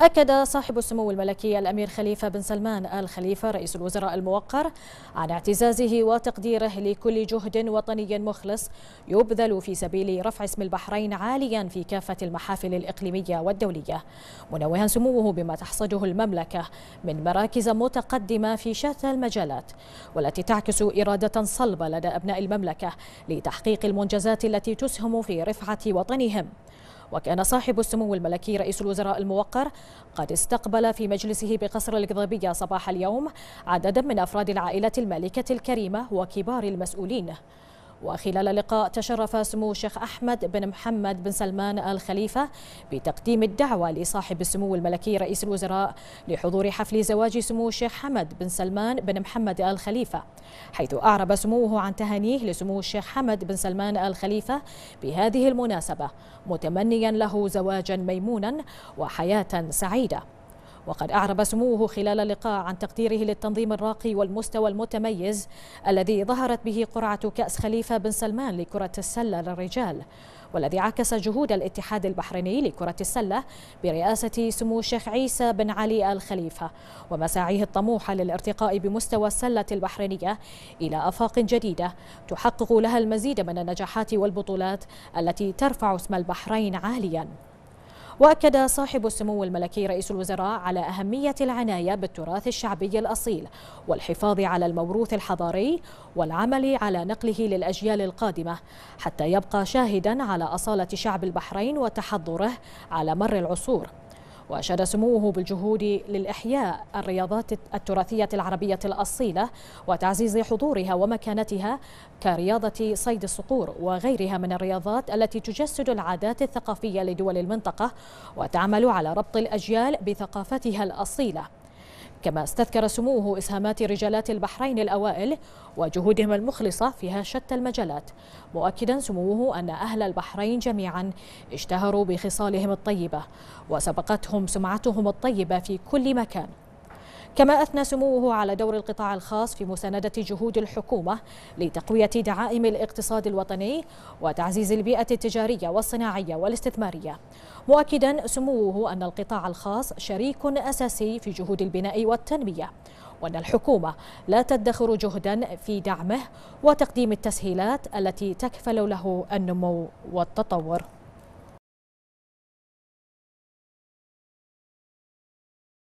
أكد صاحب السمو الملكي الأمير خليفة بن سلمان آل خليفة رئيس الوزراء الموقر عن اعتزازه وتقديره لكل جهد وطني مخلص يبذل في سبيل رفع اسم البحرين عاليا في كافة المحافل الإقليمية والدولية منوها سموه بما تحصده المملكة من مراكز متقدمة في شتى المجالات والتي تعكس إرادة صلبة لدى أبناء المملكة لتحقيق المنجزات التي تسهم في رفعة وطنهم وكان صاحب السمو الملكي رئيس الوزراء الموقر قد استقبل في مجلسه بقصر القضبية صباح اليوم عددا من أفراد العائلة المالكة الكريمة وكبار المسؤولين وخلال اللقاء تشرف سمو الشيخ أحمد بن محمد بن سلمان الخليفة بتقديم الدعوة لصاحب السمو الملكي رئيس الوزراء لحضور حفل زواج سمو الشيخ حمد بن سلمان بن محمد الخليفة حيث أعرب سموه عن تهانيه لسمو الشيخ حمد بن سلمان الخليفة بهذه المناسبة متمنيا له زواجا ميمونا وحياة سعيدة وقد أعرب سموه خلال لقاء عن تقديره للتنظيم الراقي والمستوى المتميز الذي ظهرت به قرعة كأس خليفة بن سلمان لكرة السلة للرجال والذي عكس جهود الاتحاد البحريني لكرة السلة برئاسة سمو الشيخ عيسى بن علي آل خليفة ومساعيه الطموحة للارتقاء بمستوى السلة البحرينية إلى آفاق جديدة تحقق لها المزيد من النجاحات والبطولات التي ترفع اسم البحرين عالياً واكد صاحب السمو الملكي رئيس الوزراء على اهميه العنايه بالتراث الشعبي الاصيل والحفاظ على الموروث الحضاري والعمل على نقله للاجيال القادمه حتى يبقى شاهدا على اصاله شعب البحرين وتحضره على مر العصور وأشاد سموه بالجهود للإحياء الرياضات التراثية العربية الأصيلة وتعزيز حضورها ومكانتها كرياضة صيد الصقور وغيرها من الرياضات التي تجسد العادات الثقافية لدول المنطقة وتعمل على ربط الأجيال بثقافتها الأصيلة كما استذكر سموه إسهامات رجالات البحرين الأوائل وجهودهم المخلصة فيها شتى المجالات مؤكدا سموه أن أهل البحرين جميعا اشتهروا بخصالهم الطيبة وسبقتهم سمعتهم الطيبة في كل مكان كما أثنى سموه على دور القطاع الخاص في مساندة جهود الحكومة لتقوية دعائم الاقتصاد الوطني وتعزيز البيئة التجارية والصناعية والاستثمارية مؤكدا سموه أن القطاع الخاص شريك أساسي في جهود البناء والتنمية وأن الحكومة لا تدخر جهدا في دعمه وتقديم التسهيلات التي تكفل له النمو والتطور